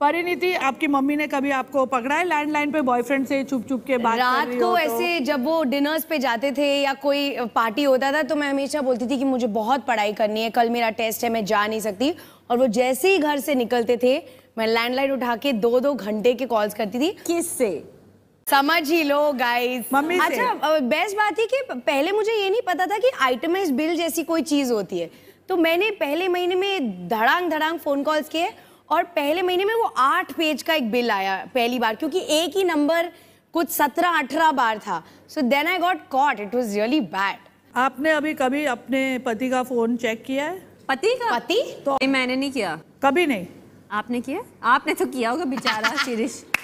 परिणीति आपकी मम्मी ने कभी आपको पकड़ा है लैंडलाइन पे बॉयफ्रेंड से चुप चुप के बात रात को तो... ऐसे जब वो डिनर्स पे जाते थे या कोई पार्टी होता था तो मैं हमेशा बोलती थी कि मुझे बहुत पढ़ाई करनी है कल मेरा टेस्ट है मैं जा नहीं सकती और वो जैसे ही घर से निकलते थे मैं लैंडलाइन उठा के दो दो घंटे के कॉल्स करती थी किस से समझ ही लो गाइस मम्मी अच्छा बेस्ट बात थी कि पहले मुझे ये नहीं पता था कि आइटमाइज बिल जैसी कोई चीज होती है तो मैंने पहले महीने में धड़ांग धड़ांग फोन कॉल्स किए और पहले महीने में वो आठ पेज का एक बिल आया पहली बार क्योंकि एक ही नंबर कुछ सत्रह अठारह बार था so then I got caught it was really bad आपने अभी कभी अपने पति का फोन चेक किया है पति का पति तो मैंने नहीं किया कभी नहीं आपने किया आपने तो किया होगा बेचारा शिरीष